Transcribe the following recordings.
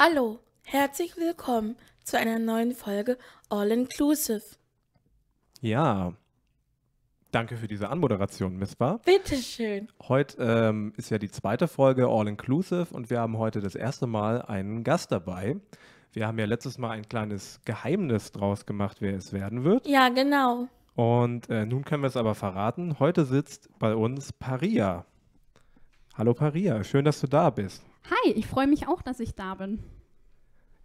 Hallo, herzlich willkommen zu einer neuen Folge All Inclusive. Ja, danke für diese Anmoderation, Miss Bar. Bitteschön. Heute ähm, ist ja die zweite Folge All Inclusive und wir haben heute das erste Mal einen Gast dabei. Wir haben ja letztes Mal ein kleines Geheimnis draus gemacht, wer es werden wird. Ja, genau. Und äh, nun können wir es aber verraten. Heute sitzt bei uns Paria. Hallo Paria, schön, dass du da bist. Hi, ich freue mich auch, dass ich da bin.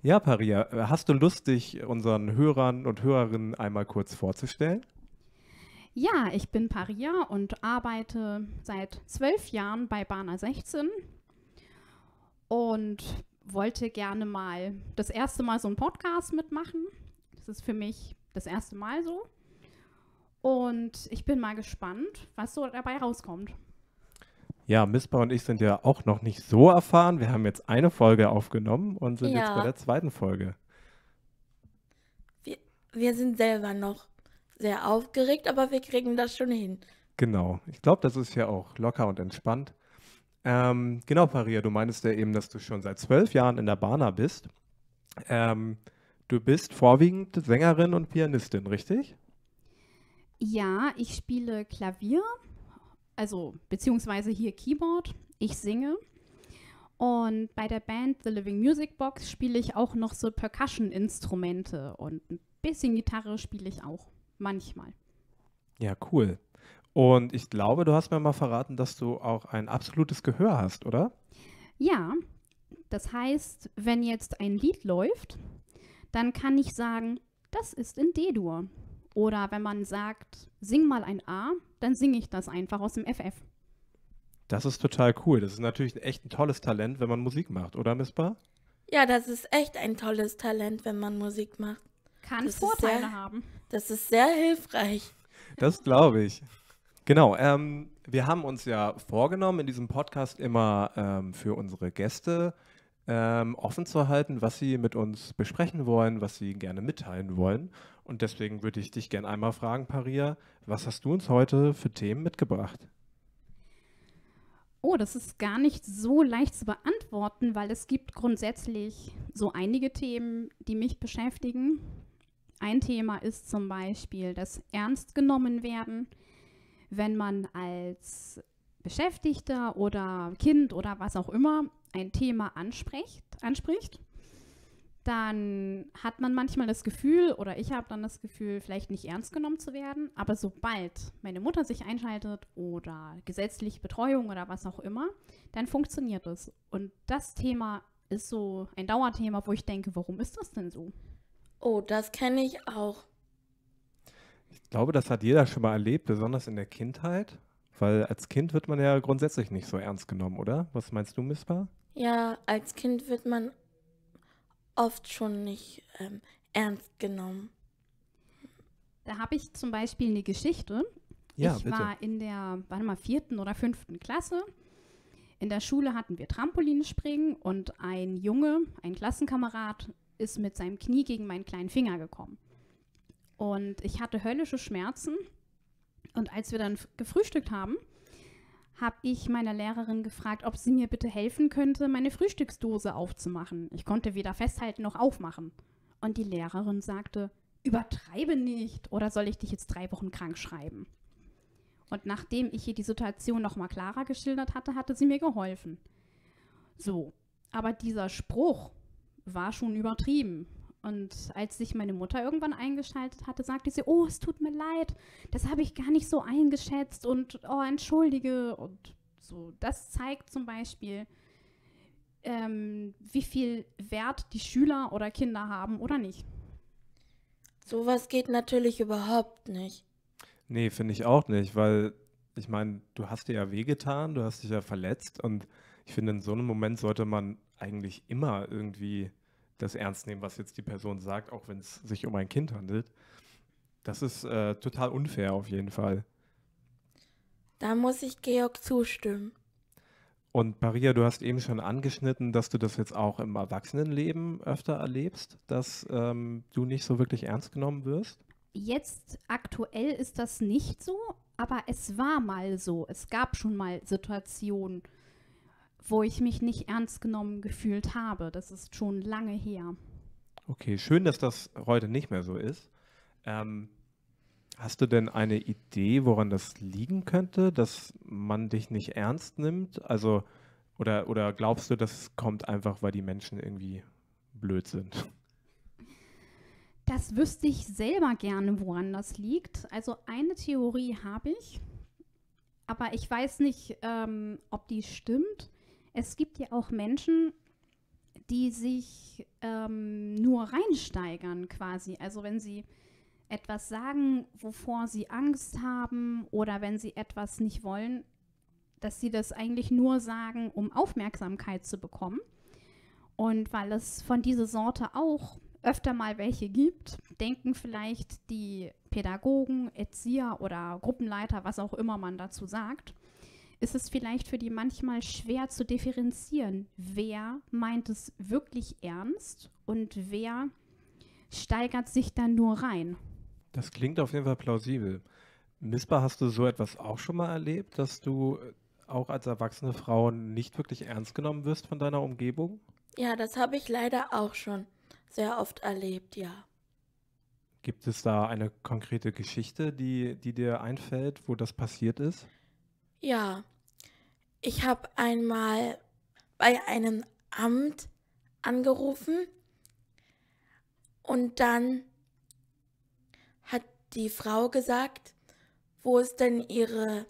Ja, Paria, äh, hast du Lust, dich unseren Hörern und Hörerinnen einmal kurz vorzustellen? Ja, ich bin Paria und arbeite seit zwölf Jahren bei Bana 16 und wollte gerne mal das erste Mal so einen Podcast mitmachen. Das ist für mich das erste Mal so. Und ich bin mal gespannt, was so dabei rauskommt. Ja, Mispa und ich sind ja auch noch nicht so erfahren. Wir haben jetzt eine Folge aufgenommen und sind ja. jetzt bei der zweiten Folge. Wir, wir sind selber noch sehr aufgeregt, aber wir kriegen das schon hin. Genau. Ich glaube, das ist ja auch locker und entspannt. Ähm, genau, Paria, du meinst ja eben, dass du schon seit zwölf Jahren in der Bana bist. Ähm, du bist vorwiegend Sängerin und Pianistin, richtig? Ja, ich spiele Klavier also beziehungsweise hier Keyboard, ich singe. Und bei der Band The Living Music Box spiele ich auch noch so Percussion-Instrumente und ein bisschen Gitarre spiele ich auch manchmal. Ja, cool. Und ich glaube, du hast mir mal verraten, dass du auch ein absolutes Gehör hast, oder? Ja, das heißt, wenn jetzt ein Lied läuft, dann kann ich sagen, das ist in D-Dur. Oder wenn man sagt, sing mal ein A, dann singe ich das einfach aus dem FF. Das ist total cool. Das ist natürlich echt ein tolles Talent, wenn man Musik macht, oder Miss Bar? Ja, das ist echt ein tolles Talent, wenn man Musik macht. Kann das Vorteile sehr, haben. Das ist sehr hilfreich. Das glaube ich. Genau, ähm, wir haben uns ja vorgenommen, in diesem Podcast immer ähm, für unsere Gäste ähm, offen zu halten, was sie mit uns besprechen wollen, was sie gerne mitteilen wollen. Und deswegen würde ich dich gerne einmal fragen, Paria, was hast du uns heute für Themen mitgebracht? Oh, das ist gar nicht so leicht zu beantworten, weil es gibt grundsätzlich so einige Themen, die mich beschäftigen. Ein Thema ist zum Beispiel das Ernst genommen werden, wenn man als Beschäftigter oder Kind oder was auch immer ein Thema anspricht, anspricht dann hat man manchmal das Gefühl, oder ich habe dann das Gefühl, vielleicht nicht ernst genommen zu werden. Aber sobald meine Mutter sich einschaltet oder gesetzliche Betreuung oder was auch immer, dann funktioniert es. Und das Thema ist so ein Dauerthema, wo ich denke, warum ist das denn so? Oh, das kenne ich auch. Ich glaube, das hat jeder schon mal erlebt, besonders in der Kindheit. Weil als Kind wird man ja grundsätzlich nicht so ernst genommen, oder? Was meinst du, Missbar? Ja, als Kind wird man oft schon nicht ähm, ernst genommen. Da habe ich zum Beispiel eine Geschichte. Ja, ich bitte. war in der, warte mal, vierten oder fünften Klasse. In der Schule hatten wir Trampolinspringen und ein Junge, ein Klassenkamerad, ist mit seinem Knie gegen meinen kleinen Finger gekommen. Und ich hatte höllische Schmerzen. Und als wir dann gefrühstückt haben, habe ich meiner Lehrerin gefragt, ob sie mir bitte helfen könnte, meine Frühstücksdose aufzumachen. Ich konnte weder festhalten noch aufmachen. Und die Lehrerin sagte, übertreibe nicht oder soll ich dich jetzt drei Wochen krank schreiben? Und nachdem ich ihr die Situation nochmal klarer geschildert hatte, hatte sie mir geholfen. So, aber dieser Spruch war schon übertrieben. Und als sich meine Mutter irgendwann eingeschaltet hatte, sagte sie, oh, es tut mir leid, das habe ich gar nicht so eingeschätzt und oh, entschuldige. Und so, das zeigt zum Beispiel, ähm, wie viel Wert die Schüler oder Kinder haben oder nicht. Sowas geht natürlich überhaupt nicht. Nee, finde ich auch nicht, weil ich meine, du hast dir ja wehgetan, du hast dich ja verletzt und ich finde, in so einem Moment sollte man eigentlich immer irgendwie das ernst nehmen, was jetzt die Person sagt, auch wenn es sich um ein Kind handelt. Das ist äh, total unfair auf jeden Fall. Da muss ich Georg zustimmen. Und Maria, du hast eben schon angeschnitten, dass du das jetzt auch im Erwachsenenleben öfter erlebst, dass ähm, du nicht so wirklich ernst genommen wirst. Jetzt aktuell ist das nicht so, aber es war mal so. Es gab schon mal Situationen, wo ich mich nicht ernst genommen gefühlt habe. Das ist schon lange her. Okay, schön, dass das heute nicht mehr so ist. Ähm, hast du denn eine Idee, woran das liegen könnte, dass man dich nicht ernst nimmt? Also, oder, oder glaubst du, das kommt einfach, weil die Menschen irgendwie blöd sind? Das wüsste ich selber gerne, woran das liegt. Also eine Theorie habe ich, aber ich weiß nicht, ähm, ob die stimmt es gibt ja auch Menschen, die sich ähm, nur reinsteigern quasi. Also wenn sie etwas sagen, wovor sie Angst haben oder wenn sie etwas nicht wollen, dass sie das eigentlich nur sagen, um Aufmerksamkeit zu bekommen. Und weil es von dieser Sorte auch öfter mal welche gibt, denken vielleicht die Pädagogen, Erzieher oder Gruppenleiter, was auch immer man dazu sagt, ist es vielleicht für die manchmal schwer zu differenzieren, wer meint es wirklich ernst und wer steigert sich dann nur rein. Das klingt auf jeden Fall plausibel. Mispa, hast du so etwas auch schon mal erlebt, dass du äh, auch als erwachsene Frau nicht wirklich ernst genommen wirst von deiner Umgebung? Ja, das habe ich leider auch schon sehr oft erlebt, ja. Gibt es da eine konkrete Geschichte, die, die dir einfällt, wo das passiert ist? Ja, ich habe einmal bei einem Amt angerufen und dann hat die Frau gesagt, wo ist denn ihre,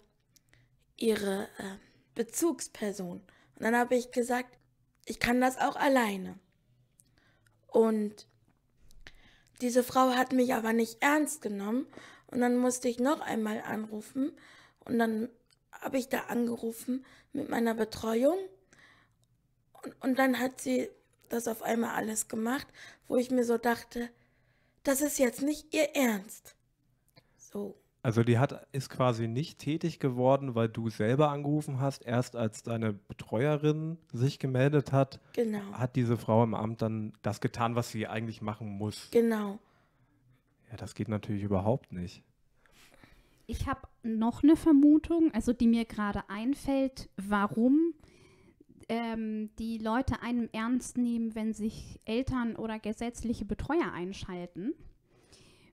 ihre äh, Bezugsperson? Und dann habe ich gesagt, ich kann das auch alleine. Und diese Frau hat mich aber nicht ernst genommen und dann musste ich noch einmal anrufen und dann habe ich da angerufen, mit meiner Betreuung. Und, und dann hat sie das auf einmal alles gemacht, wo ich mir so dachte, das ist jetzt nicht ihr Ernst. So. Also die hat ist quasi nicht tätig geworden, weil du selber angerufen hast. Erst als deine Betreuerin sich gemeldet hat, genau. hat diese Frau im Amt dann das getan, was sie eigentlich machen muss. Genau. Ja, das geht natürlich überhaupt nicht ich habe noch eine Vermutung, also die mir gerade einfällt, warum ähm, die Leute einem ernst nehmen, wenn sich Eltern oder gesetzliche Betreuer einschalten.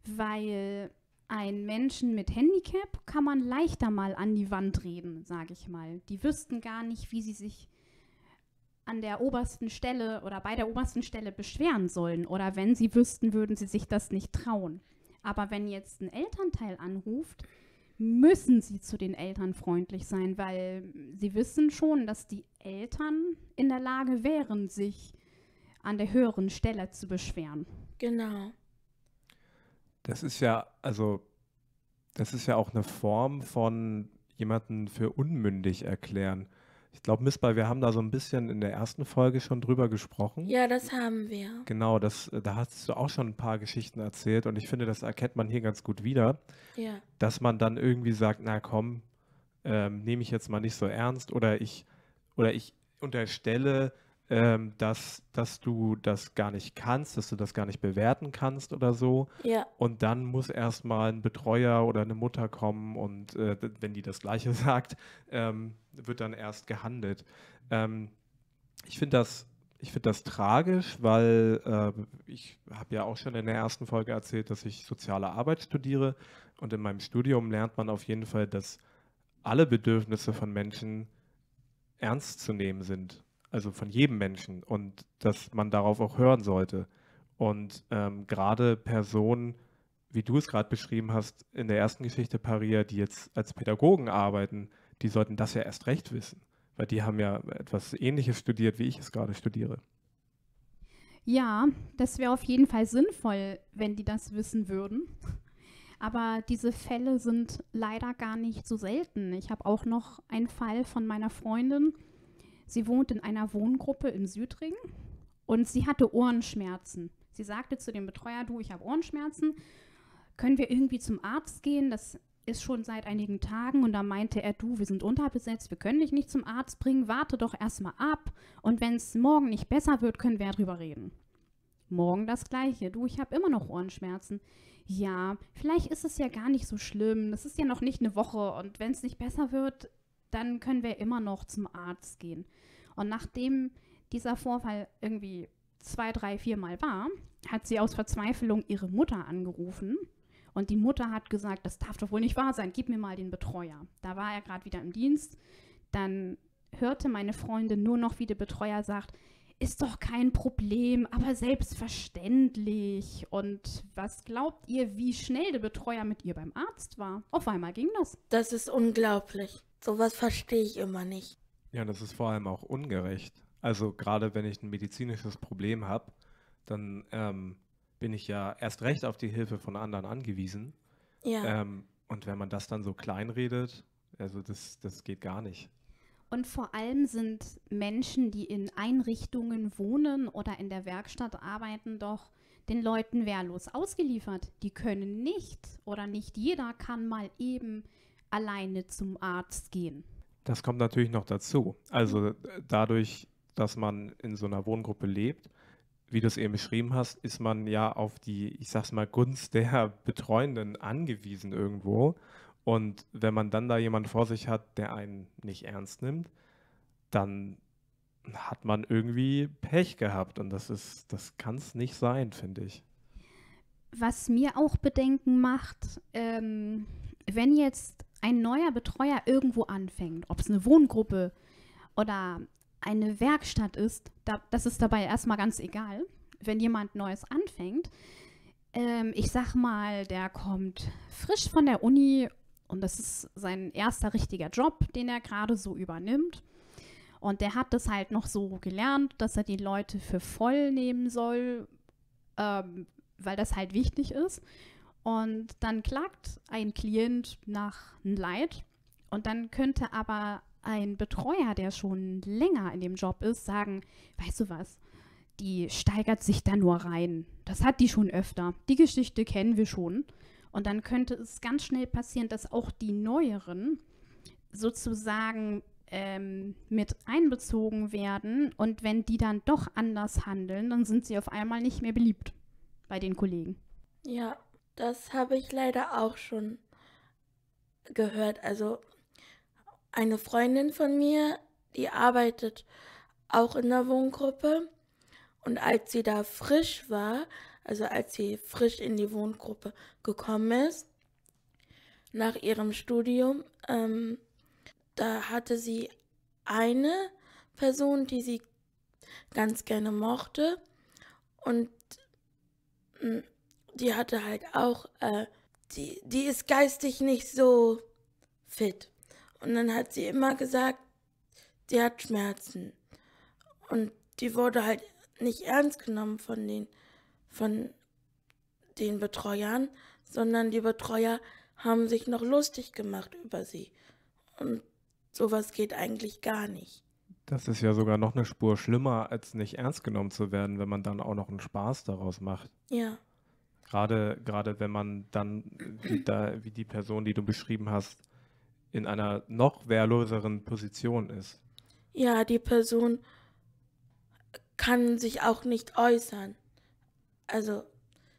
Weil einen Menschen mit Handicap kann man leichter mal an die Wand reden, sage ich mal. Die wüssten gar nicht, wie sie sich an der obersten Stelle oder bei der obersten Stelle beschweren sollen. Oder wenn sie wüssten, würden sie sich das nicht trauen. Aber wenn jetzt ein Elternteil anruft, müssen sie zu den Eltern freundlich sein, weil sie wissen schon, dass die Eltern in der Lage wären, sich an der höheren Stelle zu beschweren. Genau. Das ist ja, also, das ist ja auch eine Form von jemanden für unmündig erklären. Ich glaube, Missball, wir haben da so ein bisschen in der ersten Folge schon drüber gesprochen. Ja, das haben wir. Genau, das, äh, da hast du auch schon ein paar Geschichten erzählt und ich finde, das erkennt man hier ganz gut wieder. Ja. Dass man dann irgendwie sagt, na komm, ähm, nehme ich jetzt mal nicht so ernst oder ich, oder ich unterstelle, ähm, dass, dass du das gar nicht kannst, dass du das gar nicht bewerten kannst oder so. Ja. Und dann muss erstmal ein Betreuer oder eine Mutter kommen und äh, wenn die das Gleiche sagt, ähm, wird dann erst gehandelt. Ähm, ich finde das ich finde das tragisch, weil äh, ich habe ja auch schon in der ersten Folge erzählt, dass ich soziale Arbeit studiere und in meinem Studium lernt man auf jeden Fall, dass alle Bedürfnisse von Menschen ernst zu nehmen sind also von jedem Menschen und dass man darauf auch hören sollte. Und ähm, gerade Personen, wie du es gerade beschrieben hast, in der ersten Geschichte Paria, die jetzt als Pädagogen arbeiten, die sollten das ja erst recht wissen, weil die haben ja etwas Ähnliches studiert, wie ich es gerade studiere. Ja, das wäre auf jeden Fall sinnvoll, wenn die das wissen würden. Aber diese Fälle sind leider gar nicht so selten. Ich habe auch noch einen Fall von meiner Freundin, Sie wohnt in einer Wohngruppe im Südring und sie hatte Ohrenschmerzen. Sie sagte zu dem Betreuer, du, ich habe Ohrenschmerzen, können wir irgendwie zum Arzt gehen? Das ist schon seit einigen Tagen und da meinte er, du, wir sind unterbesetzt, wir können dich nicht zum Arzt bringen, warte doch erstmal ab und wenn es morgen nicht besser wird, können wir darüber reden. Morgen das gleiche, du, ich habe immer noch Ohrenschmerzen. Ja, vielleicht ist es ja gar nicht so schlimm, das ist ja noch nicht eine Woche und wenn es nicht besser wird, dann können wir immer noch zum Arzt gehen. Und nachdem dieser Vorfall irgendwie zwei, drei, vier Mal war, hat sie aus Verzweiflung ihre Mutter angerufen. Und die Mutter hat gesagt, das darf doch wohl nicht wahr sein, gib mir mal den Betreuer. Da war er gerade wieder im Dienst. Dann hörte meine Freundin nur noch, wie der Betreuer sagt, ist doch kein Problem, aber selbstverständlich. Und was glaubt ihr, wie schnell der Betreuer mit ihr beim Arzt war? Auf einmal ging das. Das ist unglaublich. Sowas verstehe ich immer nicht. Ja, das ist vor allem auch ungerecht. Also gerade wenn ich ein medizinisches Problem habe, dann ähm, bin ich ja erst recht auf die Hilfe von anderen angewiesen. Ja. Ähm, und wenn man das dann so kleinredet, also das, das geht gar nicht. Und vor allem sind Menschen, die in Einrichtungen wohnen oder in der Werkstatt arbeiten, doch den Leuten wehrlos ausgeliefert. Die können nicht oder nicht jeder kann mal eben alleine zum Arzt gehen. Das kommt natürlich noch dazu. Also mhm. äh, dadurch, dass man in so einer Wohngruppe lebt, wie du es eben beschrieben hast, ist man ja auf die, ich sag's mal, Gunst der Betreuenden angewiesen irgendwo. Und wenn man dann da jemanden vor sich hat, der einen nicht ernst nimmt, dann hat man irgendwie Pech gehabt. Und das ist, das kann es nicht sein, finde ich. Was mir auch Bedenken macht, ähm, wenn jetzt ein neuer Betreuer irgendwo anfängt, ob es eine Wohngruppe oder eine Werkstatt ist, da, das ist dabei erstmal ganz egal, wenn jemand Neues anfängt. Ähm, ich sag mal, der kommt frisch von der Uni und das ist sein erster richtiger Job, den er gerade so übernimmt. Und der hat das halt noch so gelernt, dass er die Leute für voll nehmen soll, ähm, weil das halt wichtig ist. Und dann klagt ein Klient nach Leid. Und dann könnte aber ein Betreuer, der schon länger in dem Job ist, sagen, weißt du was, die steigert sich da nur rein. Das hat die schon öfter. Die Geschichte kennen wir schon. Und dann könnte es ganz schnell passieren, dass auch die neueren sozusagen ähm, mit einbezogen werden. Und wenn die dann doch anders handeln, dann sind sie auf einmal nicht mehr beliebt bei den Kollegen. Ja, das habe ich leider auch schon gehört. Also eine Freundin von mir, die arbeitet auch in der Wohngruppe. Und als sie da frisch war, also als sie frisch in die Wohngruppe gekommen ist, nach ihrem Studium, ähm, da hatte sie eine Person, die sie ganz gerne mochte und hm, die hatte halt auch, äh, die, die ist geistig nicht so fit. Und dann hat sie immer gesagt, die hat Schmerzen. Und die wurde halt nicht ernst genommen von den von den Betreuern, sondern die Betreuer haben sich noch lustig gemacht über sie. Und sowas geht eigentlich gar nicht. Das ist ja sogar noch eine Spur schlimmer, als nicht ernst genommen zu werden, wenn man dann auch noch einen Spaß daraus macht. Ja. Gerade, gerade wenn man dann, wie, da, wie die Person, die du beschrieben hast, in einer noch wehrloseren Position ist. Ja, die Person kann sich auch nicht äußern. Also,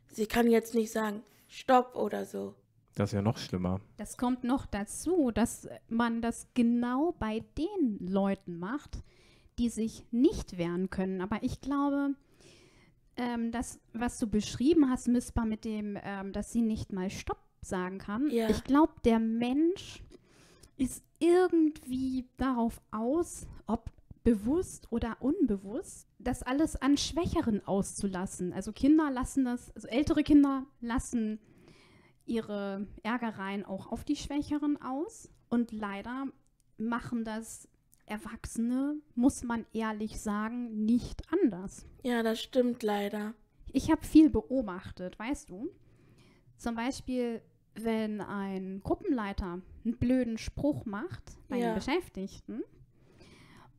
sie kann jetzt nicht sagen, stopp oder so. Das ist ja noch schlimmer. Das kommt noch dazu, dass man das genau bei den Leuten macht, die sich nicht wehren können. Aber ich glaube, ähm, das, was du beschrieben hast, Mispa, mit dem, ähm, dass sie nicht mal Stopp sagen kann, ja. ich glaube, der Mensch ist irgendwie darauf aus, ob, bewusst oder unbewusst, das alles an Schwächeren auszulassen. Also Kinder lassen das, also ältere Kinder lassen ihre Ärgereien auch auf die Schwächeren aus. Und leider machen das Erwachsene, muss man ehrlich sagen, nicht anders. Ja, das stimmt leider. Ich habe viel beobachtet, weißt du. Zum Beispiel, wenn ein Gruppenleiter einen blöden Spruch macht bei ja. den Beschäftigten,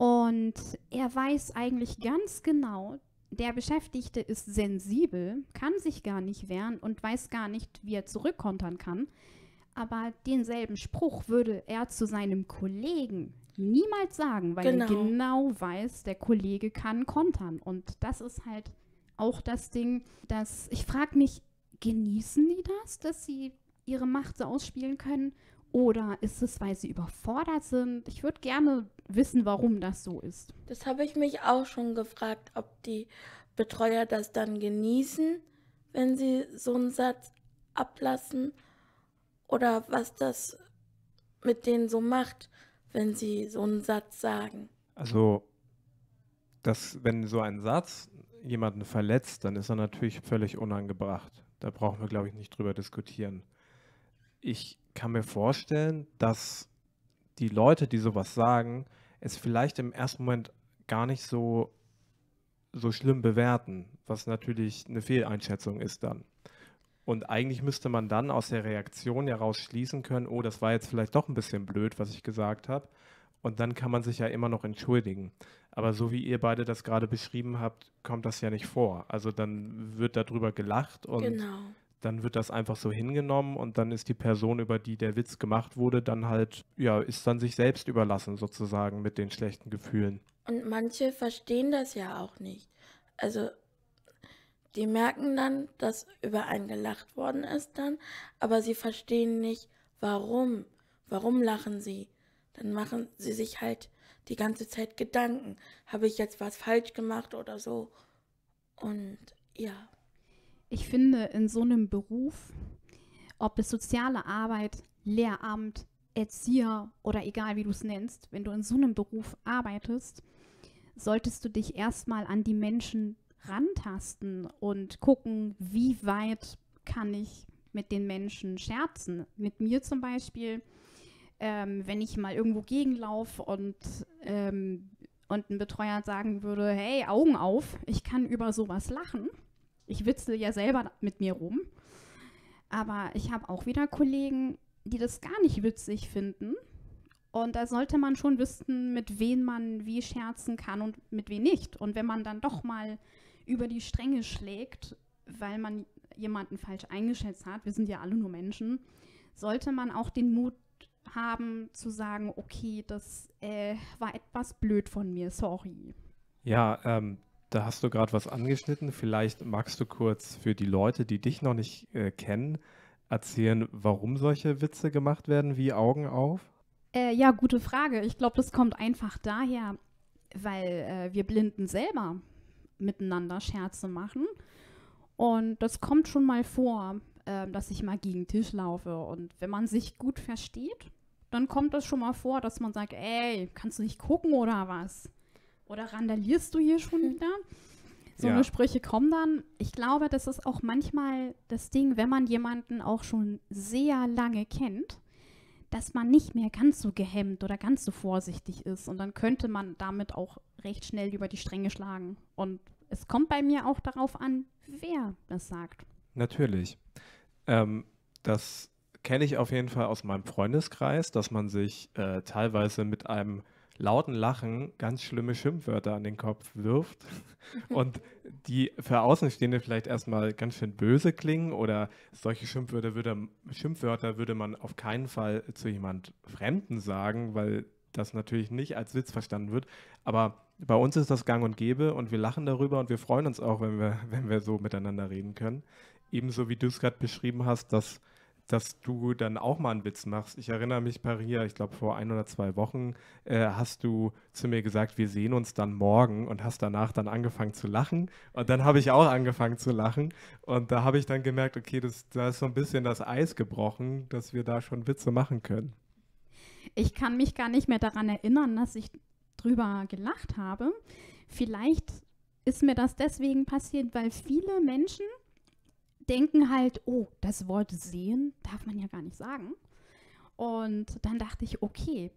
und er weiß eigentlich ganz genau, der Beschäftigte ist sensibel, kann sich gar nicht wehren und weiß gar nicht, wie er zurückkontern kann. Aber denselben Spruch würde er zu seinem Kollegen niemals sagen, weil genau. er genau weiß, der Kollege kann kontern. Und das ist halt auch das Ding, dass ich frage mich, genießen die das, dass sie ihre Macht so ausspielen können? Oder ist es, weil sie überfordert sind? Ich würde gerne wissen, warum das so ist. Das habe ich mich auch schon gefragt, ob die Betreuer das dann genießen, wenn sie so einen Satz ablassen oder was das mit denen so macht, wenn sie so einen Satz sagen. Also, dass wenn so ein Satz jemanden verletzt, dann ist er natürlich völlig unangebracht. Da brauchen wir, glaube ich, nicht drüber diskutieren. Ich kann mir vorstellen, dass die Leute, die sowas sagen, es vielleicht im ersten Moment gar nicht so, so schlimm bewerten, was natürlich eine Fehleinschätzung ist dann. Und eigentlich müsste man dann aus der Reaktion heraus schließen können, oh, das war jetzt vielleicht doch ein bisschen blöd, was ich gesagt habe. Und dann kann man sich ja immer noch entschuldigen. Aber so wie ihr beide das gerade beschrieben habt, kommt das ja nicht vor. Also dann wird darüber gelacht und genau dann wird das einfach so hingenommen und dann ist die Person, über die der Witz gemacht wurde, dann halt, ja, ist dann sich selbst überlassen sozusagen mit den schlechten Gefühlen. Und manche verstehen das ja auch nicht. Also die merken dann, dass über einen gelacht worden ist dann, aber sie verstehen nicht, warum. Warum lachen sie? Dann machen sie sich halt die ganze Zeit Gedanken. Habe ich jetzt was falsch gemacht oder so? Und ja. Ich finde, in so einem Beruf, ob es soziale Arbeit, Lehramt, Erzieher oder egal wie du es nennst, wenn du in so einem Beruf arbeitest, solltest du dich erstmal an die Menschen rantasten und gucken, wie weit kann ich mit den Menschen scherzen. Mit mir zum Beispiel, ähm, wenn ich mal irgendwo gegenlaufe und, ähm, und ein Betreuer sagen würde, hey, Augen auf, ich kann über sowas lachen, ich witzel ja selber mit mir rum. Aber ich habe auch wieder Kollegen, die das gar nicht witzig finden. Und da sollte man schon wissen, mit wem man wie scherzen kann und mit wem nicht. Und wenn man dann doch mal über die Stränge schlägt, weil man jemanden falsch eingeschätzt hat, wir sind ja alle nur Menschen, sollte man auch den Mut haben zu sagen, okay, das äh, war etwas blöd von mir, sorry. Ja, ähm, da hast du gerade was angeschnitten. Vielleicht magst du kurz für die Leute, die dich noch nicht äh, kennen, erzählen, warum solche Witze gemacht werden, wie Augen auf? Äh, ja, gute Frage. Ich glaube, das kommt einfach daher, weil äh, wir Blinden selber miteinander Scherze machen. Und das kommt schon mal vor, äh, dass ich mal gegen den Tisch laufe. Und wenn man sich gut versteht, dann kommt das schon mal vor, dass man sagt, ey, kannst du nicht gucken oder was? Oder randalierst du hier schon wieder? So ja. eine Sprüche kommen dann. Ich glaube, das ist auch manchmal das Ding, wenn man jemanden auch schon sehr lange kennt, dass man nicht mehr ganz so gehemmt oder ganz so vorsichtig ist. Und dann könnte man damit auch recht schnell über die Stränge schlagen. Und es kommt bei mir auch darauf an, wer das sagt. Natürlich. Ähm, das kenne ich auf jeden Fall aus meinem Freundeskreis, dass man sich äh, teilweise mit einem lauten Lachen ganz schlimme Schimpfwörter an den Kopf wirft und die für Außenstehende vielleicht erstmal ganz schön böse klingen oder solche Schimpfwörter würde, Schimpfwörter würde man auf keinen Fall zu jemand Fremden sagen, weil das natürlich nicht als Witz verstanden wird. Aber bei uns ist das gang und gäbe und wir lachen darüber und wir freuen uns auch, wenn wir, wenn wir so miteinander reden können. Ebenso wie du es gerade beschrieben hast, dass dass du dann auch mal einen Witz machst. Ich erinnere mich, Paria, ich glaube vor ein oder zwei Wochen äh, hast du zu mir gesagt, wir sehen uns dann morgen und hast danach dann angefangen zu lachen. Und dann habe ich auch angefangen zu lachen. Und da habe ich dann gemerkt, okay, das, da ist so ein bisschen das Eis gebrochen, dass wir da schon Witze machen können. Ich kann mich gar nicht mehr daran erinnern, dass ich drüber gelacht habe. Vielleicht ist mir das deswegen passiert, weil viele Menschen denken halt, oh, das Wort sehen darf man ja gar nicht sagen. Und dann dachte ich, okay,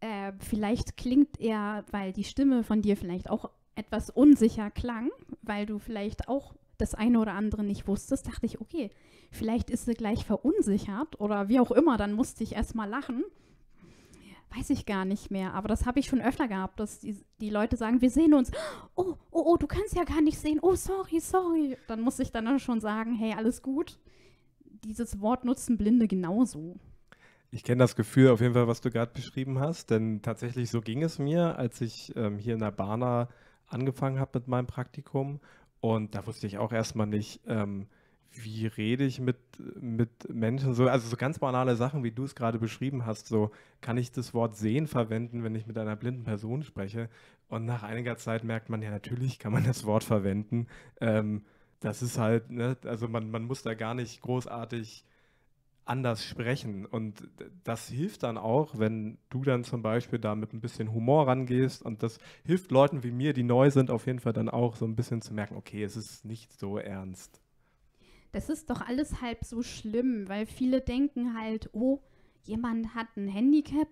äh, vielleicht klingt er, weil die Stimme von dir vielleicht auch etwas unsicher klang, weil du vielleicht auch das eine oder andere nicht wusstest, dachte ich, okay, vielleicht ist sie gleich verunsichert oder wie auch immer, dann musste ich erstmal lachen weiß ich gar nicht mehr, aber das habe ich schon öfter gehabt, dass die, die, Leute sagen, wir sehen uns. Oh, oh, oh, du kannst ja gar nicht sehen. Oh, sorry, sorry. Dann muss ich dann schon sagen, hey, alles gut. Dieses Wort nutzen Blinde genauso. Ich kenne das Gefühl auf jeden Fall, was du gerade beschrieben hast, denn tatsächlich so ging es mir, als ich ähm, hier in der Barna angefangen habe mit meinem Praktikum. Und da wusste ich auch erstmal nicht, ähm, wie rede ich mit, mit Menschen so, also so ganz banale Sachen, wie du es gerade beschrieben hast, so kann ich das Wort sehen verwenden, wenn ich mit einer blinden Person spreche und nach einiger Zeit merkt man, ja natürlich kann man das Wort verwenden, ähm, das ist halt, ne, also man, man muss da gar nicht großartig anders sprechen und das hilft dann auch, wenn du dann zum Beispiel da mit ein bisschen Humor rangehst und das hilft Leuten wie mir, die neu sind, auf jeden Fall dann auch so ein bisschen zu merken, okay, es ist nicht so ernst das ist doch alles halb so schlimm, weil viele denken halt, oh, jemand hat ein Handicap,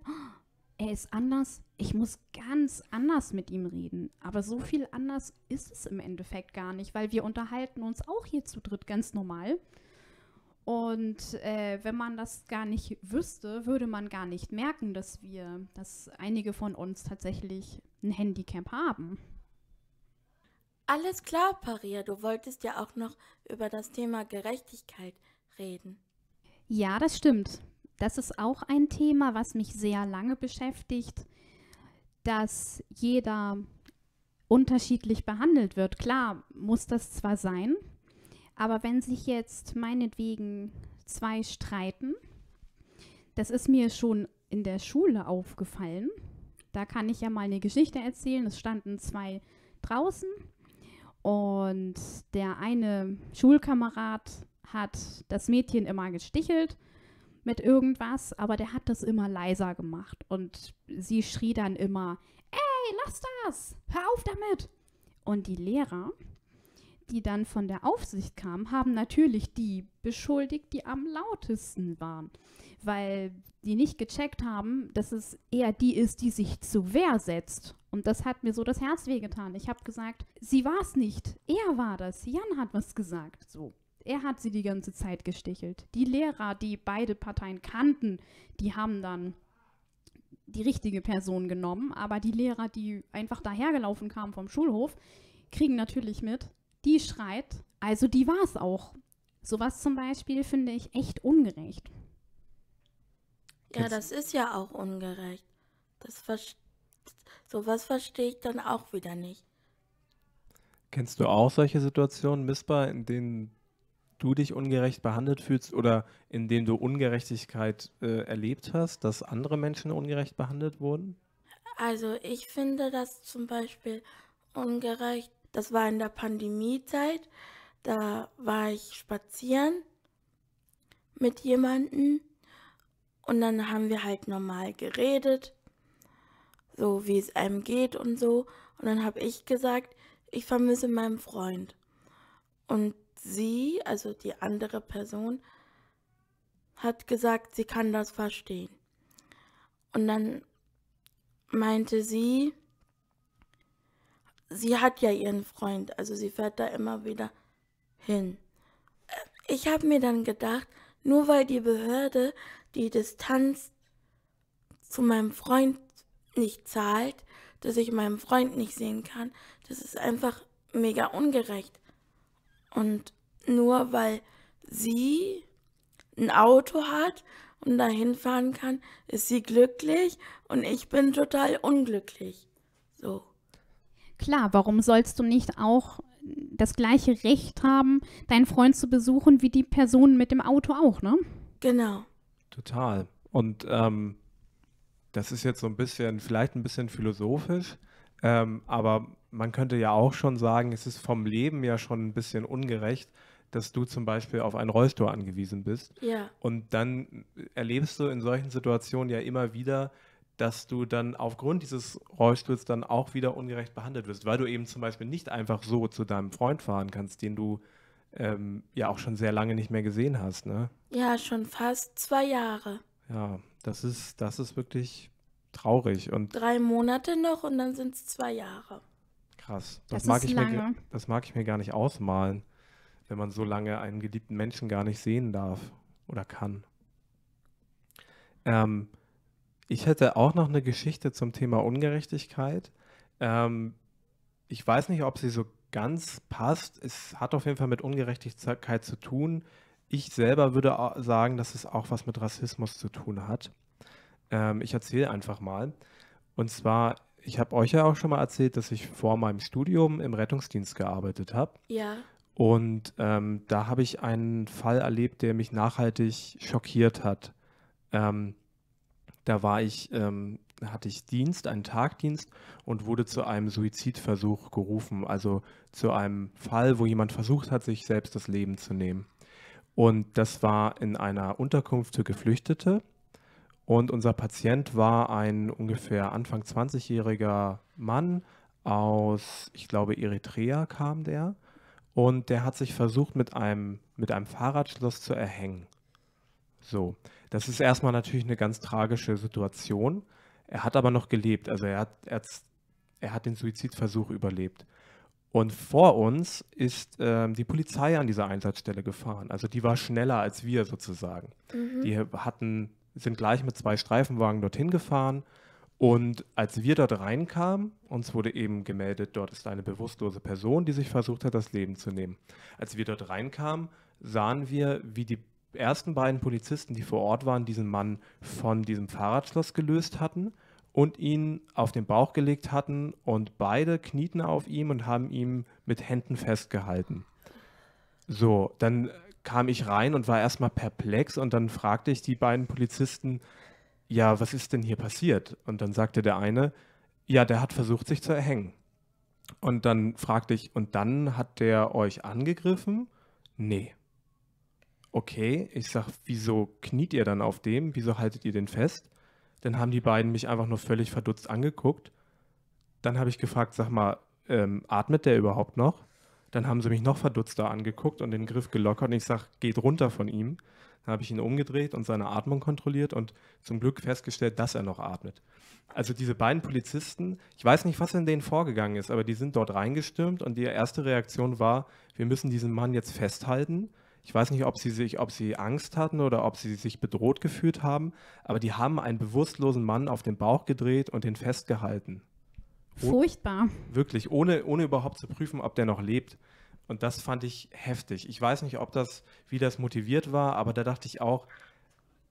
er ist anders, ich muss ganz anders mit ihm reden. Aber so viel anders ist es im Endeffekt gar nicht, weil wir unterhalten uns auch hier zu dritt ganz normal. Und äh, wenn man das gar nicht wüsste, würde man gar nicht merken, dass wir, dass einige von uns tatsächlich ein Handicap haben. Alles klar, Paria, du wolltest ja auch noch über das Thema Gerechtigkeit reden. Ja, das stimmt. Das ist auch ein Thema, was mich sehr lange beschäftigt, dass jeder unterschiedlich behandelt wird. Klar muss das zwar sein, aber wenn sich jetzt meinetwegen zwei streiten, das ist mir schon in der Schule aufgefallen. Da kann ich ja mal eine Geschichte erzählen. Es standen zwei draußen und der eine Schulkamerad hat das Mädchen immer gestichelt mit irgendwas, aber der hat das immer leiser gemacht. Und sie schrie dann immer, ey, lass das, hör auf damit. Und die Lehrer, die dann von der Aufsicht kamen, haben natürlich die beschuldigt, die am lautesten waren, weil die nicht gecheckt haben, dass es eher die ist, die sich zu Wehr setzt. Und das hat mir so das Herz wehgetan. Ich habe gesagt, sie war es nicht, er war das. Jan hat was gesagt. So. Er hat sie die ganze Zeit gestichelt. Die Lehrer, die beide Parteien kannten, die haben dann die richtige Person genommen, aber die Lehrer, die einfach dahergelaufen kamen vom Schulhof, kriegen natürlich mit, die schreit, also die war es auch. Sowas zum Beispiel finde ich echt ungerecht. Ja, das ist ja auch ungerecht. Das ver sowas verstehe ich dann auch wieder nicht. Kennst du auch solche Situationen, Missbar, in denen du dich ungerecht behandelt fühlst oder in denen du Ungerechtigkeit äh, erlebt hast, dass andere Menschen ungerecht behandelt wurden? Also ich finde das zum Beispiel ungerecht. Das war in der Pandemiezeit. Da war ich spazieren mit jemandem und dann haben wir halt normal geredet, so wie es einem geht und so. Und dann habe ich gesagt, ich vermisse meinen Freund. Und sie, also die andere Person, hat gesagt, sie kann das verstehen. Und dann meinte sie, sie hat ja ihren Freund, also sie fährt da immer wieder hin. Äh, ich habe mir dann gedacht, nur weil die Behörde die Distanz zu meinem Freund nicht zahlt, dass ich meinen Freund nicht sehen kann, das ist einfach mega ungerecht. Und nur weil sie ein Auto hat und dahin fahren kann, ist sie glücklich und ich bin total unglücklich. So. Klar, warum sollst du nicht auch das gleiche Recht haben, deinen Freund zu besuchen, wie die Person mit dem Auto auch, ne? Genau. Total. Und ähm, das ist jetzt so ein bisschen, vielleicht ein bisschen philosophisch, ähm, aber man könnte ja auch schon sagen, es ist vom Leben ja schon ein bisschen ungerecht, dass du zum Beispiel auf einen Rollstuhl angewiesen bist. Ja. Und dann erlebst du in solchen Situationen ja immer wieder, dass du dann aufgrund dieses Rollstuhls dann auch wieder ungerecht behandelt wirst, weil du eben zum Beispiel nicht einfach so zu deinem Freund fahren kannst, den du ähm, ja auch schon sehr lange nicht mehr gesehen hast, ne? Ja, schon fast zwei Jahre. Ja, das ist, das ist wirklich traurig. Und Drei Monate noch und dann sind es zwei Jahre. Krass. Das, das mag ich lange. Mir, das mag ich mir gar nicht ausmalen, wenn man so lange einen geliebten Menschen gar nicht sehen darf oder kann. Ähm, ich hätte auch noch eine Geschichte zum Thema Ungerechtigkeit. Ähm, ich weiß nicht, ob sie so ganz passt. Es hat auf jeden Fall mit Ungerechtigkeit zu tun. Ich selber würde sagen, dass es auch was mit Rassismus zu tun hat. Ähm, ich erzähle einfach mal. Und zwar, ich habe euch ja auch schon mal erzählt, dass ich vor meinem Studium im Rettungsdienst gearbeitet habe. Ja. Und ähm, da habe ich einen Fall erlebt, der mich nachhaltig schockiert hat. Ähm, da war ich, ähm, hatte ich Dienst, einen Tagdienst und wurde zu einem Suizidversuch gerufen, also zu einem Fall, wo jemand versucht hat, sich selbst das Leben zu nehmen. Und das war in einer Unterkunft für Geflüchtete. Und unser Patient war ein ungefähr Anfang 20-jähriger Mann aus, ich glaube, Eritrea kam der. Und der hat sich versucht, mit einem, mit einem Fahrradschloss zu erhängen. So, das ist erstmal natürlich eine ganz tragische Situation. Er hat aber noch gelebt, also er hat, er hat, er hat den Suizidversuch überlebt. Und vor uns ist ähm, die Polizei an dieser Einsatzstelle gefahren. Also die war schneller als wir sozusagen. Mhm. Die hatten, sind gleich mit zwei Streifenwagen dorthin gefahren. Und als wir dort reinkamen, uns wurde eben gemeldet, dort ist eine bewusstlose Person, die sich versucht hat, das Leben zu nehmen. Als wir dort reinkamen, sahen wir, wie die ersten beiden Polizisten, die vor Ort waren, diesen Mann von diesem Fahrradschloss gelöst hatten und ihn auf den Bauch gelegt hatten und beide knieten auf ihm und haben ihm mit Händen festgehalten. So, dann kam ich rein und war erstmal perplex und dann fragte ich die beiden Polizisten, ja, was ist denn hier passiert? Und dann sagte der eine, ja, der hat versucht, sich zu erhängen. Und dann fragte ich, und dann hat der euch angegriffen? Nee okay, ich sag, wieso kniet ihr dann auf dem? Wieso haltet ihr den fest? Dann haben die beiden mich einfach nur völlig verdutzt angeguckt. Dann habe ich gefragt, sag mal, ähm, atmet der überhaupt noch? Dann haben sie mich noch verdutzter angeguckt und den Griff gelockert und ich sag, geht runter von ihm. Dann habe ich ihn umgedreht und seine Atmung kontrolliert und zum Glück festgestellt, dass er noch atmet. Also diese beiden Polizisten, ich weiß nicht, was in denen vorgegangen ist, aber die sind dort reingestürmt und die erste Reaktion war, wir müssen diesen Mann jetzt festhalten ich weiß nicht, ob sie sich, ob sie Angst hatten oder ob sie sich bedroht gefühlt haben, aber die haben einen bewusstlosen Mann auf den Bauch gedreht und ihn festgehalten. Oh, Furchtbar. Wirklich, ohne, ohne überhaupt zu prüfen, ob der noch lebt. Und das fand ich heftig. Ich weiß nicht, ob das, wie das motiviert war, aber da dachte ich auch,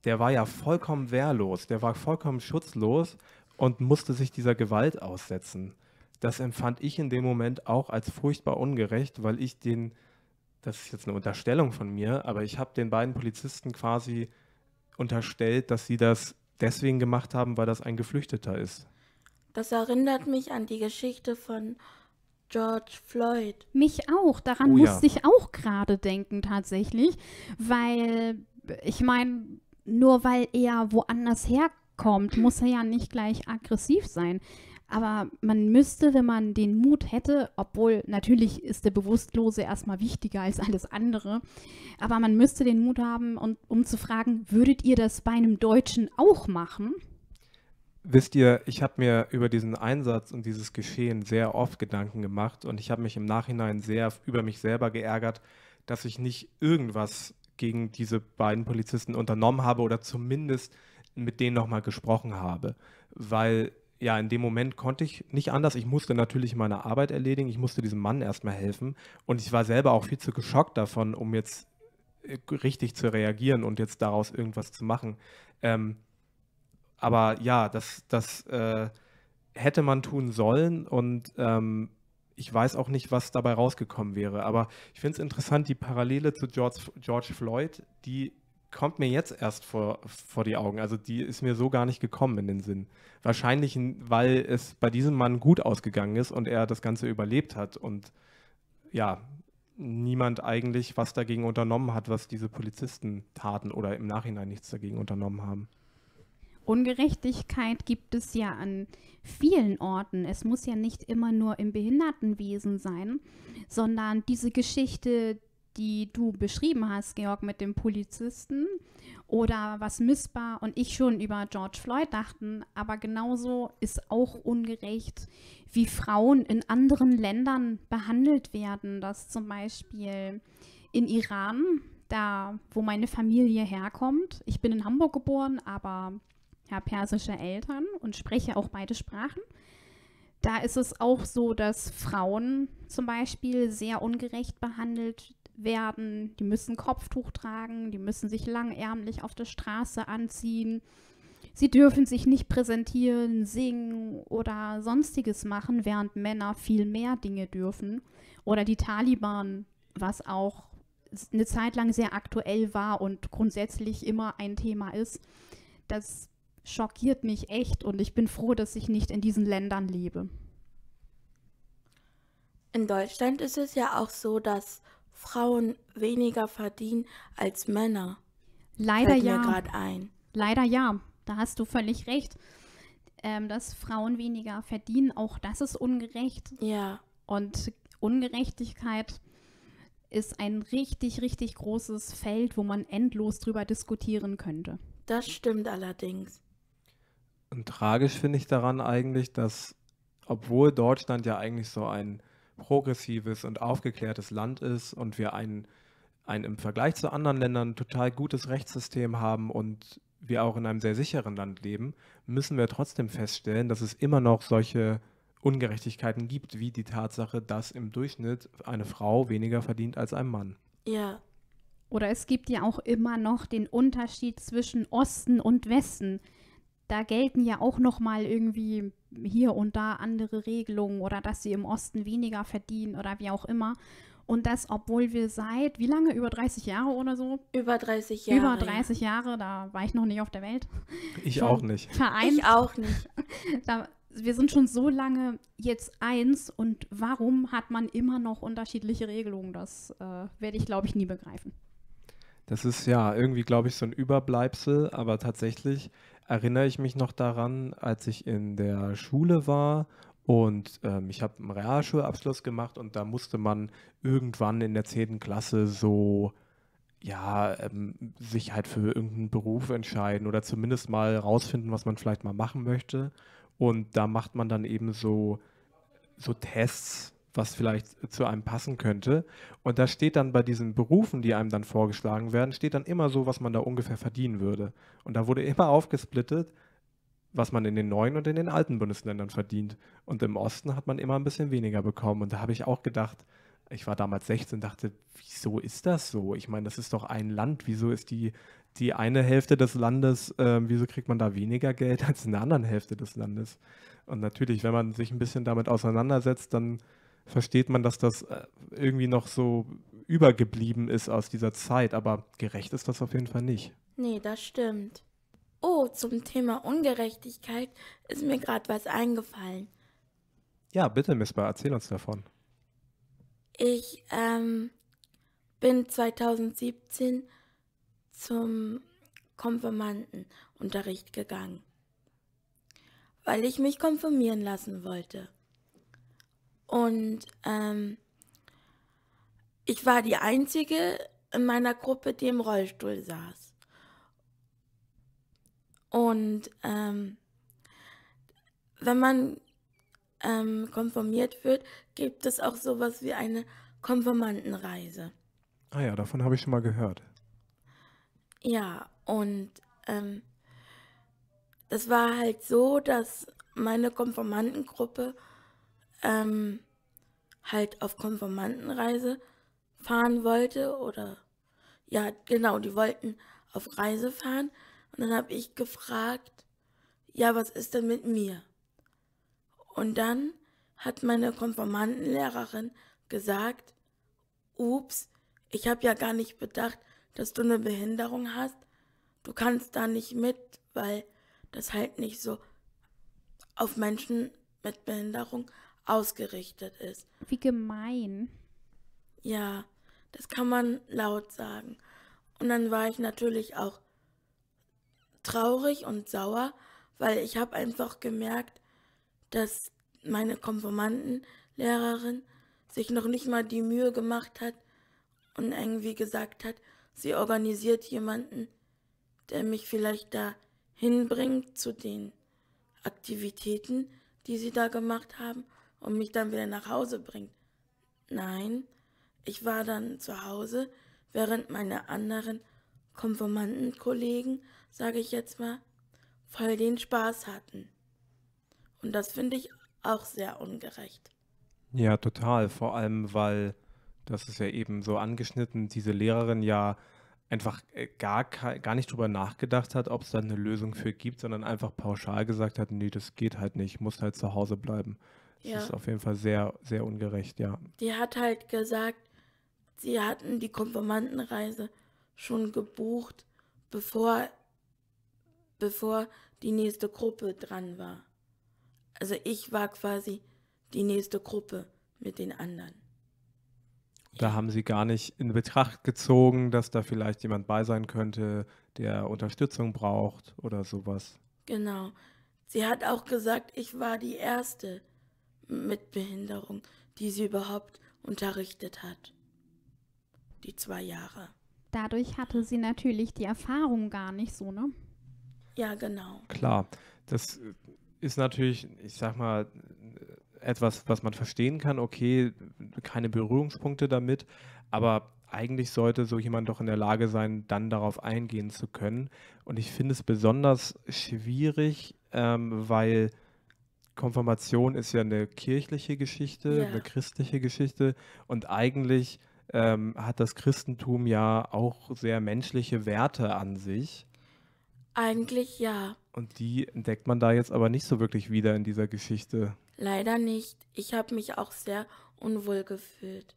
der war ja vollkommen wehrlos, der war vollkommen schutzlos und musste sich dieser Gewalt aussetzen. Das empfand ich in dem Moment auch als furchtbar ungerecht, weil ich den das ist jetzt eine Unterstellung von mir, aber ich habe den beiden Polizisten quasi unterstellt, dass sie das deswegen gemacht haben, weil das ein Geflüchteter ist. Das erinnert mich an die Geschichte von George Floyd. Mich auch. Daran oh, musste ja. ich auch gerade denken tatsächlich, weil ich meine, nur weil er woanders herkommt, muss er ja nicht gleich aggressiv sein. Aber man müsste, wenn man den Mut hätte, obwohl natürlich ist der Bewusstlose erstmal wichtiger als alles andere, aber man müsste den Mut haben, um, um zu fragen, würdet ihr das bei einem Deutschen auch machen? Wisst ihr, ich habe mir über diesen Einsatz und dieses Geschehen sehr oft Gedanken gemacht und ich habe mich im Nachhinein sehr über mich selber geärgert, dass ich nicht irgendwas gegen diese beiden Polizisten unternommen habe oder zumindest mit denen nochmal gesprochen habe, weil ja, in dem Moment konnte ich nicht anders. Ich musste natürlich meine Arbeit erledigen. Ich musste diesem Mann erstmal helfen. Und ich war selber auch viel zu geschockt davon, um jetzt äh, richtig zu reagieren und jetzt daraus irgendwas zu machen. Ähm, aber ja, das, das äh, hätte man tun sollen und ähm, ich weiß auch nicht, was dabei rausgekommen wäre. Aber ich finde es interessant, die Parallele zu George, George Floyd, die kommt mir jetzt erst vor, vor die Augen. Also die ist mir so gar nicht gekommen in den Sinn. Wahrscheinlich, weil es bei diesem Mann gut ausgegangen ist und er das Ganze überlebt hat und ja, niemand eigentlich was dagegen unternommen hat, was diese Polizisten taten oder im Nachhinein nichts dagegen unternommen haben. Ungerechtigkeit gibt es ja an vielen Orten. Es muss ja nicht immer nur im Behindertenwesen sein, sondern diese Geschichte, die du beschrieben hast, Georg, mit dem Polizisten oder was Missbar und ich schon über George Floyd dachten, aber genauso ist auch ungerecht, wie Frauen in anderen Ländern behandelt werden, dass zum Beispiel in Iran, da wo meine Familie herkommt, ich bin in Hamburg geboren, aber habe persische Eltern und spreche auch beide Sprachen da ist es auch so, dass Frauen zum Beispiel sehr ungerecht behandelt werden, die müssen Kopftuch tragen, die müssen sich langärmlich auf der Straße anziehen. Sie dürfen sich nicht präsentieren, singen oder sonstiges machen, während Männer viel mehr Dinge dürfen. Oder die Taliban, was auch eine Zeit lang sehr aktuell war und grundsätzlich immer ein Thema ist. Das schockiert mich echt und ich bin froh, dass ich nicht in diesen Ländern lebe. In Deutschland ist es ja auch so, dass Frauen weniger verdienen als Männer. Leider Fällt ja. Mir ein. Leider ja. Da hast du völlig recht. Ähm, dass Frauen weniger verdienen, auch das ist ungerecht. Ja. Und Ungerechtigkeit ist ein richtig, richtig großes Feld, wo man endlos drüber diskutieren könnte. Das stimmt allerdings. Und tragisch finde ich daran eigentlich, dass, obwohl Deutschland ja eigentlich so ein progressives und aufgeklärtes Land ist und wir ein, ein im Vergleich zu anderen Ländern total gutes Rechtssystem haben und wir auch in einem sehr sicheren Land leben, müssen wir trotzdem feststellen, dass es immer noch solche Ungerechtigkeiten gibt, wie die Tatsache, dass im Durchschnitt eine Frau weniger verdient als ein Mann. Ja. Oder es gibt ja auch immer noch den Unterschied zwischen Osten und Westen da gelten ja auch noch mal irgendwie hier und da andere Regelungen oder dass sie im Osten weniger verdienen oder wie auch immer. Und das, obwohl wir seit, wie lange? Über 30 Jahre oder so? Über 30 Jahre. Über 30 Jahre, da war ich noch nicht auf der Welt. Ich auch nicht. Vereint. Ich auch nicht. Da, wir sind schon so lange jetzt eins und warum hat man immer noch unterschiedliche Regelungen? Das äh, werde ich, glaube ich, nie begreifen. Das ist ja irgendwie, glaube ich, so ein Überbleibsel, aber tatsächlich erinnere ich mich noch daran, als ich in der Schule war und ähm, ich habe einen Realschulabschluss gemacht und da musste man irgendwann in der 10. Klasse so, ja, ähm, sich halt für irgendeinen Beruf entscheiden oder zumindest mal rausfinden, was man vielleicht mal machen möchte. Und da macht man dann eben so, so Tests, was vielleicht zu einem passen könnte. Und da steht dann bei diesen Berufen, die einem dann vorgeschlagen werden, steht dann immer so, was man da ungefähr verdienen würde. Und da wurde immer aufgesplittet, was man in den neuen und in den alten Bundesländern verdient. Und im Osten hat man immer ein bisschen weniger bekommen. Und da habe ich auch gedacht, ich war damals 16, dachte, wieso ist das so? Ich meine, das ist doch ein Land. Wieso ist die, die eine Hälfte des Landes, äh, wieso kriegt man da weniger Geld als in der anderen Hälfte des Landes? Und natürlich, wenn man sich ein bisschen damit auseinandersetzt, dann versteht man, dass das äh, irgendwie noch so übergeblieben ist aus dieser Zeit, aber gerecht ist das auf jeden Fall nicht. Nee, das stimmt. Oh, zum Thema Ungerechtigkeit ist mir gerade was eingefallen. Ja, bitte, Miss Bar, erzähl uns davon. Ich ähm, bin 2017 zum Konfirmandenunterricht gegangen, weil ich mich konfirmieren lassen wollte. Und ähm, ich war die Einzige in meiner Gruppe, die im Rollstuhl saß. Und ähm, wenn man ähm, konformiert wird, gibt es auch sowas wie eine Konformantenreise. Ah ja, davon habe ich schon mal gehört. Ja, und ähm, das war halt so, dass meine Konformantengruppe ähm, halt auf Konformantenreise fahren wollte oder ja, genau, die wollten auf Reise fahren und dann habe ich gefragt, ja, was ist denn mit mir? Und dann hat meine Konformantenlehrerin gesagt, ups, ich habe ja gar nicht bedacht, dass du eine Behinderung hast. Du kannst da nicht mit, weil das halt nicht so auf Menschen mit Behinderung ausgerichtet ist. Wie gemein. Ja, das kann man laut sagen. Und dann war ich natürlich auch traurig und sauer, weil ich habe einfach gemerkt, dass meine Konformantenlehrerin sich noch nicht mal die Mühe gemacht hat und irgendwie gesagt hat, sie organisiert jemanden, der mich vielleicht da hinbringt zu den Aktivitäten, die sie da gemacht haben und mich dann wieder nach Hause bringt. Nein, ich war dann zu Hause, während meine anderen Konformantenkollegen, sage ich jetzt mal, voll den Spaß hatten. Und das finde ich auch sehr ungerecht. Ja, total. Vor allem, weil, das ist ja eben so angeschnitten, diese Lehrerin ja einfach äh, gar, gar nicht drüber nachgedacht hat, ob es da eine Lösung für gibt, sondern einfach pauschal gesagt hat, nee, das geht halt nicht, muss halt zu Hause bleiben. Das ja. ist auf jeden Fall sehr, sehr ungerecht, ja. Die hat halt gesagt, sie hatten die Konfirmandenreise schon gebucht, bevor, bevor die nächste Gruppe dran war. Also ich war quasi die nächste Gruppe mit den anderen. Da haben Sie gar nicht in Betracht gezogen, dass da vielleicht jemand bei sein könnte, der Unterstützung braucht oder sowas. Genau. Sie hat auch gesagt, ich war die Erste, mit Behinderung, die sie überhaupt unterrichtet hat. Die zwei Jahre. Dadurch hatte sie natürlich die Erfahrung gar nicht so, ne? Ja, genau. Klar, das ist natürlich, ich sag mal, etwas, was man verstehen kann. Okay, keine Berührungspunkte damit, aber eigentlich sollte so jemand doch in der Lage sein, dann darauf eingehen zu können. Und ich finde es besonders schwierig, ähm, weil Konfirmation ist ja eine kirchliche Geschichte, Ja. eine christliche Geschichte und eigentlich ähm, hat das Christentum ja auch sehr menschliche Werte an sich Eigentlich ja. und die entdeckt man da jetzt aber nicht so wirklich wieder in dieser Geschichte. Leider nicht. Ich habe mich auch sehr unwohl gefühlt.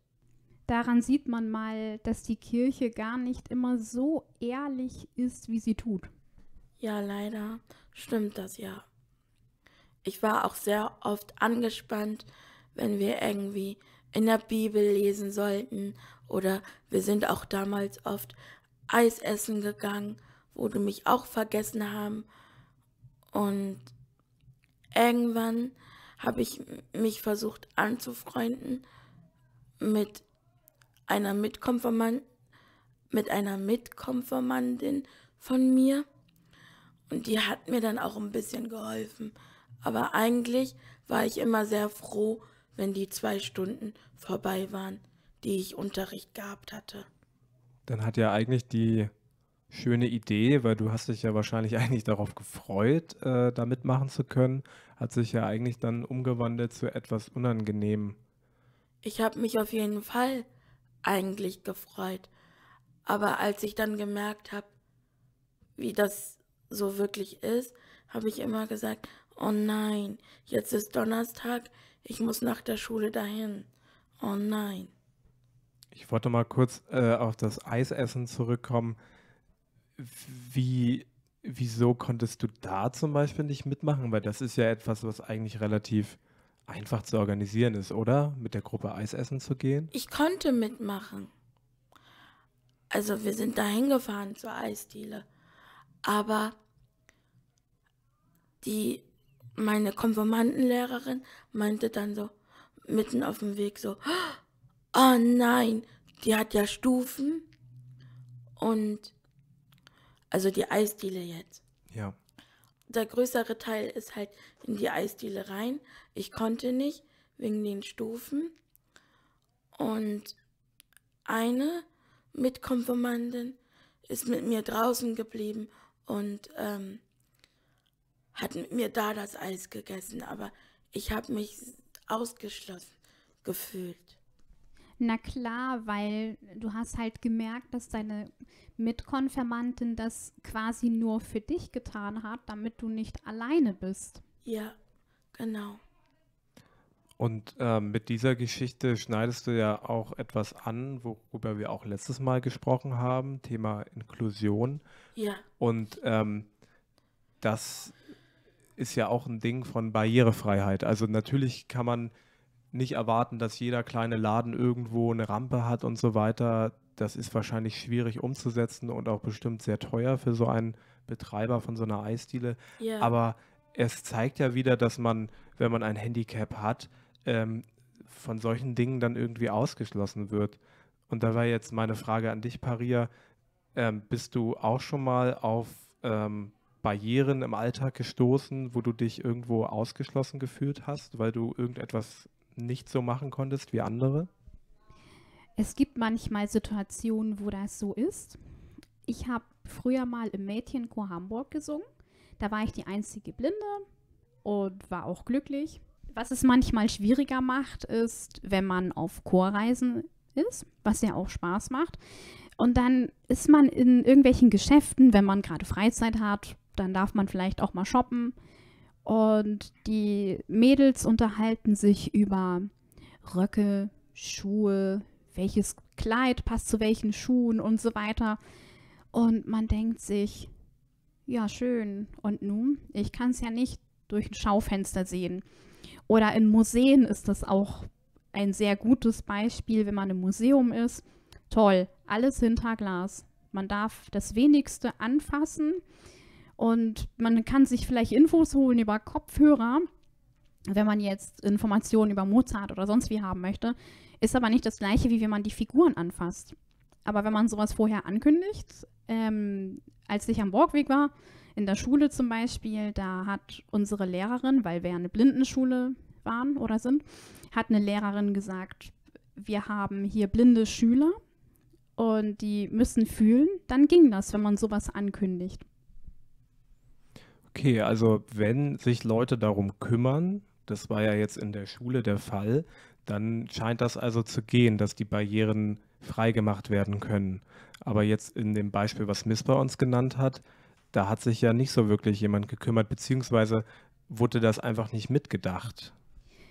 Daran sieht man mal, dass die Kirche gar nicht immer so ehrlich ist, wie sie tut. Ja, leider. Stimmt das ja. Ich war auch sehr oft angespannt, wenn wir irgendwie in der Bibel lesen sollten oder wir sind auch damals oft Eis essen gegangen, wo du mich auch vergessen haben. Und irgendwann habe ich mich versucht anzufreunden mit einer Mitkonformantin, mit einer Mitkonformantin von mir. Und die hat mir dann auch ein bisschen geholfen aber eigentlich war ich immer sehr froh, wenn die zwei Stunden vorbei waren, die ich Unterricht gehabt hatte. Dann hat ja eigentlich die schöne Idee, weil du hast dich ja wahrscheinlich eigentlich darauf gefreut, äh, da mitmachen zu können, hat sich ja eigentlich dann umgewandelt zu etwas Unangenehm. Ich habe mich auf jeden Fall eigentlich gefreut, aber als ich dann gemerkt habe, wie das so wirklich ist, habe ich immer gesagt, Oh nein, jetzt ist Donnerstag, ich muss nach der Schule dahin. Oh nein. Ich wollte mal kurz äh, auf das Eisessen zurückkommen. Wie, wieso konntest du da zum Beispiel nicht mitmachen? Weil das ist ja etwas, was eigentlich relativ einfach zu organisieren ist, oder? Mit der Gruppe Eisessen zu gehen? Ich konnte mitmachen. Also wir sind da hingefahren zur Eisdiele. Aber die meine Konformantenlehrerin meinte dann so mitten auf dem Weg so, oh nein, die hat ja Stufen und also die Eisdiele jetzt. Ja. Der größere Teil ist halt in die Eisdiele rein. Ich konnte nicht wegen den Stufen. Und eine Mitkonformantin ist mit mir draußen geblieben und ähm, hat mit mir da das Eis gegessen, aber ich habe mich ausgeschlossen gefühlt. Na klar, weil du hast halt gemerkt, dass deine Mitkonfirmantin das quasi nur für dich getan hat, damit du nicht alleine bist. Ja, genau. Und äh, mit dieser Geschichte schneidest du ja auch etwas an, worüber wir auch letztes Mal gesprochen haben, Thema Inklusion. Ja. Und ähm, das ist ja auch ein Ding von Barrierefreiheit. Also natürlich kann man nicht erwarten, dass jeder kleine Laden irgendwo eine Rampe hat und so weiter. Das ist wahrscheinlich schwierig umzusetzen und auch bestimmt sehr teuer für so einen Betreiber von so einer Eisdiele. Yeah. Aber es zeigt ja wieder, dass man, wenn man ein Handicap hat, ähm, von solchen Dingen dann irgendwie ausgeschlossen wird. Und da war jetzt meine Frage an dich, Paria. Ähm, bist du auch schon mal auf ähm, Barrieren im Alltag gestoßen, wo du dich irgendwo ausgeschlossen gefühlt hast, weil du irgendetwas nicht so machen konntest wie andere? Es gibt manchmal Situationen, wo das so ist. Ich habe früher mal im Mädchenchor Hamburg gesungen. Da war ich die einzige Blinde und war auch glücklich. Was es manchmal schwieriger macht, ist, wenn man auf Chorreisen ist, was ja auch Spaß macht. Und dann ist man in irgendwelchen Geschäften, wenn man gerade Freizeit hat dann darf man vielleicht auch mal shoppen. Und die Mädels unterhalten sich über Röcke, Schuhe, welches Kleid passt zu welchen Schuhen und so weiter. Und man denkt sich, ja, schön. Und nun, ich kann es ja nicht durch ein Schaufenster sehen. Oder in Museen ist das auch ein sehr gutes Beispiel, wenn man im Museum ist. Toll, alles hinter Glas. Man darf das wenigste anfassen. Und man kann sich vielleicht Infos holen über Kopfhörer, wenn man jetzt Informationen über Mozart oder sonst wie haben möchte. Ist aber nicht das gleiche, wie wenn man die Figuren anfasst. Aber wenn man sowas vorher ankündigt, ähm, als ich am Borgweg war, in der Schule zum Beispiel, da hat unsere Lehrerin, weil wir eine Blindenschule waren oder sind, hat eine Lehrerin gesagt, wir haben hier blinde Schüler und die müssen fühlen, dann ging das, wenn man sowas ankündigt okay. Also wenn sich Leute darum kümmern, das war ja jetzt in der Schule der Fall, dann scheint das also zu gehen, dass die Barrieren freigemacht werden können. Aber jetzt in dem Beispiel, was Miss bei uns genannt hat, da hat sich ja nicht so wirklich jemand gekümmert, beziehungsweise wurde das einfach nicht mitgedacht.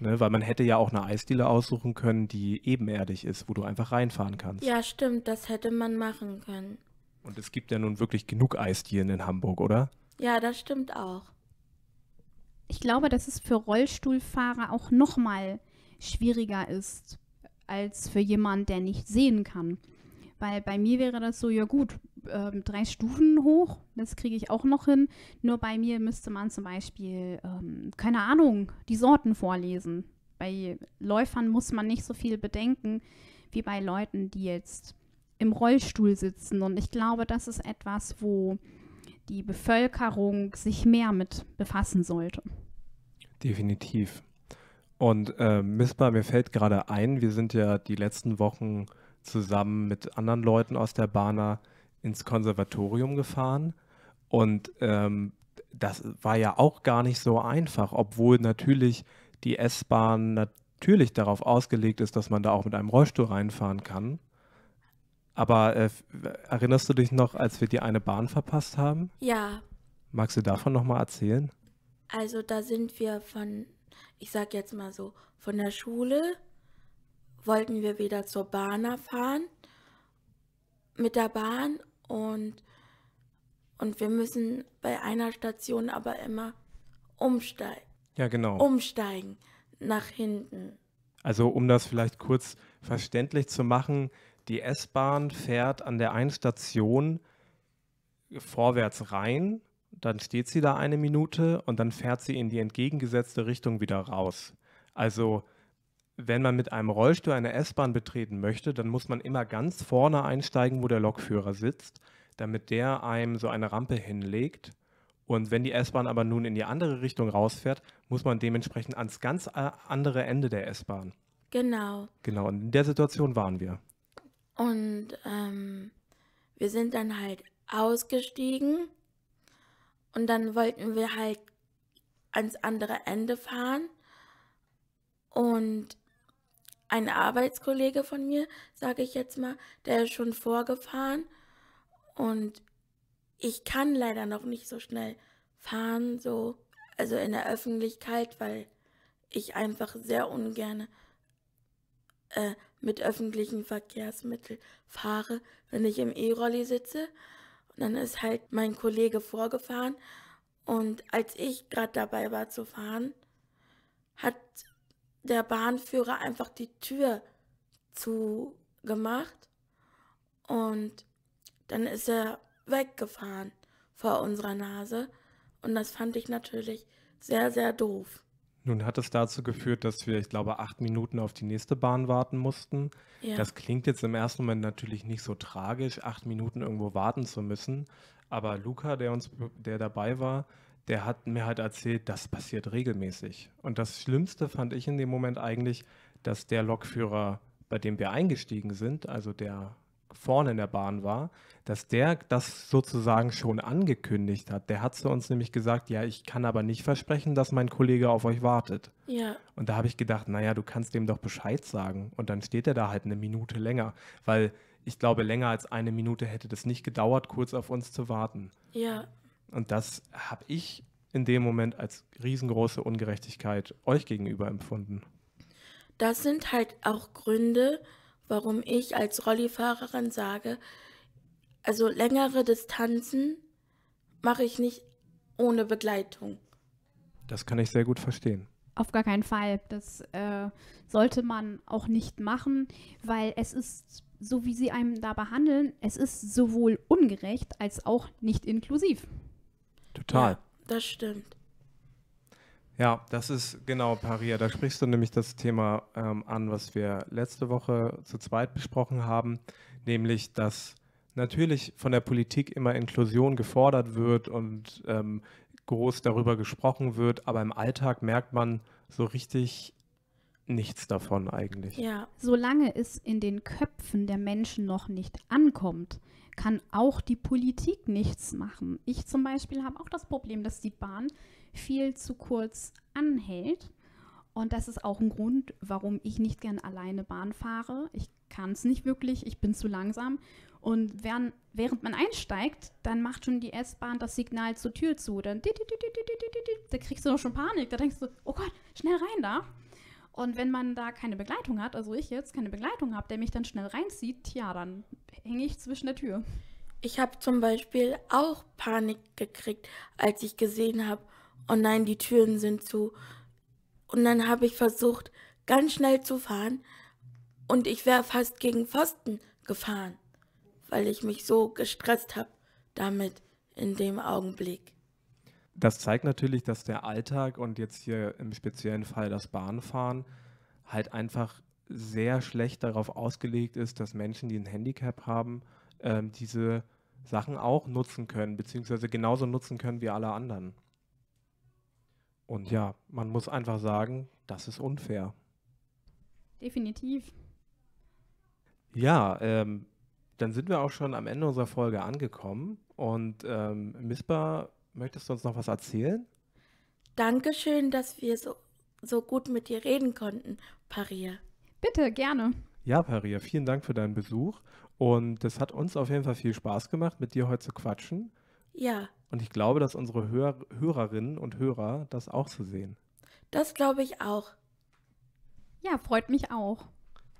Ne, weil man hätte ja auch eine Eisdiele aussuchen können, die ebenerdig ist, wo du einfach reinfahren kannst. Ja, stimmt, das hätte man machen können. Und es gibt ja nun wirklich genug Eisdielen in Hamburg, oder? Ja, das stimmt auch. Ich glaube, dass es für Rollstuhlfahrer auch noch mal schwieriger ist als für jemanden, der nicht sehen kann. Weil bei mir wäre das so, ja gut, äh, drei Stufen hoch, das kriege ich auch noch hin. Nur bei mir müsste man zum Beispiel, ähm, keine Ahnung, die Sorten vorlesen. Bei Läufern muss man nicht so viel bedenken wie bei Leuten, die jetzt im Rollstuhl sitzen. Und ich glaube, das ist etwas, wo die Bevölkerung sich mehr mit befassen sollte. Definitiv. Und äh, Mispa, mir fällt gerade ein, wir sind ja die letzten Wochen zusammen mit anderen Leuten aus der Bahner ins Konservatorium gefahren. Und ähm, das war ja auch gar nicht so einfach, obwohl natürlich die S-Bahn natürlich darauf ausgelegt ist, dass man da auch mit einem Rollstuhl reinfahren kann. Aber äh, erinnerst du dich noch, als wir die eine Bahn verpasst haben? Ja. Magst du davon nochmal erzählen? Also da sind wir von, ich sag jetzt mal so, von der Schule wollten wir wieder zur Bahn fahren mit der Bahn und, und wir müssen bei einer Station aber immer umsteigen. Ja, genau. Umsteigen nach hinten. Also um das vielleicht kurz verständlich zu machen, die S-Bahn fährt an der einen Station vorwärts rein, dann steht sie da eine Minute und dann fährt sie in die entgegengesetzte Richtung wieder raus. Also wenn man mit einem Rollstuhl eine S-Bahn betreten möchte, dann muss man immer ganz vorne einsteigen, wo der Lokführer sitzt, damit der einem so eine Rampe hinlegt. Und wenn die S-Bahn aber nun in die andere Richtung rausfährt, muss man dementsprechend ans ganz äh, andere Ende der S-Bahn. Genau. Genau, und in der Situation waren wir. Und ähm, wir sind dann halt ausgestiegen und dann wollten wir halt ans andere Ende fahren. Und ein Arbeitskollege von mir, sage ich jetzt mal, der ist schon vorgefahren und ich kann leider noch nicht so schnell fahren, so also in der Öffentlichkeit, weil ich einfach sehr ungern äh, mit öffentlichen Verkehrsmitteln fahre, wenn ich im E-Rolli sitze. Und dann ist halt mein Kollege vorgefahren. Und als ich gerade dabei war zu fahren, hat der Bahnführer einfach die Tür zugemacht. Und dann ist er weggefahren vor unserer Nase. Und das fand ich natürlich sehr, sehr doof. Nun hat es dazu geführt, dass wir, ich glaube, acht Minuten auf die nächste Bahn warten mussten. Ja. Das klingt jetzt im ersten Moment natürlich nicht so tragisch, acht Minuten irgendwo warten zu müssen. Aber Luca, der uns, der dabei war, der hat mir halt erzählt, das passiert regelmäßig. Und das Schlimmste fand ich in dem Moment eigentlich, dass der Lokführer, bei dem wir eingestiegen sind, also der vorne in der Bahn war, dass der das sozusagen schon angekündigt hat. Der hat zu uns nämlich gesagt, ja, ich kann aber nicht versprechen, dass mein Kollege auf euch wartet. Ja. Und da habe ich gedacht, naja, du kannst dem doch Bescheid sagen. Und dann steht er da halt eine Minute länger, weil ich glaube, länger als eine Minute hätte das nicht gedauert, kurz auf uns zu warten. Ja. Und das habe ich in dem Moment als riesengroße Ungerechtigkeit euch gegenüber empfunden. Das sind halt auch Gründe, warum ich als Rollifahrerin sage, also längere Distanzen mache ich nicht ohne Begleitung. Das kann ich sehr gut verstehen. Auf gar keinen Fall. Das äh, sollte man auch nicht machen, weil es ist, so wie sie einem da behandeln, es ist sowohl ungerecht als auch nicht inklusiv. Total. Ja, das stimmt. Ja, das ist genau, Paria. Da sprichst du nämlich das Thema ähm, an, was wir letzte Woche zu zweit besprochen haben, nämlich dass natürlich von der Politik immer Inklusion gefordert wird und ähm, groß darüber gesprochen wird, aber im Alltag merkt man so richtig nichts davon eigentlich. Ja, solange es in den Köpfen der Menschen noch nicht ankommt, kann auch die Politik nichts machen. Ich zum Beispiel habe auch das Problem, dass die Bahn viel zu kurz anhält. Und das ist auch ein Grund, warum ich nicht gern alleine Bahn fahre. Ich kann es nicht wirklich, ich bin zu langsam. Und während, während man einsteigt, dann macht schon die S-Bahn das Signal zur Tür zu. Dann da kriegst du doch schon Panik. Da denkst du, oh Gott, schnell rein da. Und wenn man da keine Begleitung hat, also ich jetzt keine Begleitung habe, der mich dann schnell reinzieht, ja, dann hänge ich zwischen der Tür. Ich habe zum Beispiel auch Panik gekriegt, als ich gesehen habe, oh nein, die Türen sind zu. Und dann habe ich versucht, ganz schnell zu fahren und ich wäre fast gegen Pfosten gefahren, weil ich mich so gestresst habe damit in dem Augenblick. Das zeigt natürlich, dass der Alltag und jetzt hier im speziellen Fall das Bahnfahren halt einfach sehr schlecht darauf ausgelegt ist, dass Menschen, die ein Handicap haben, ähm, diese Sachen auch nutzen können, beziehungsweise genauso nutzen können wie alle anderen. Und ja, man muss einfach sagen, das ist unfair. Definitiv. Ja, ähm, dann sind wir auch schon am Ende unserer Folge angekommen. Und ähm, Mispa, möchtest du uns noch was erzählen? Dankeschön, dass wir so, so gut mit dir reden konnten, Paria. Bitte, gerne. Ja, Paria, vielen Dank für deinen Besuch. Und es hat uns auf jeden Fall viel Spaß gemacht, mit dir heute zu quatschen. Ja, und ich glaube, dass unsere Hör Hörerinnen und Hörer das auch so sehen. Das glaube ich auch. Ja, freut mich auch.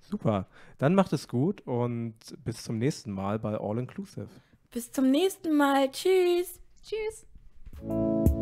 Super. Dann macht es gut und bis zum nächsten Mal bei All Inclusive. Bis zum nächsten Mal. Tschüss. Tschüss.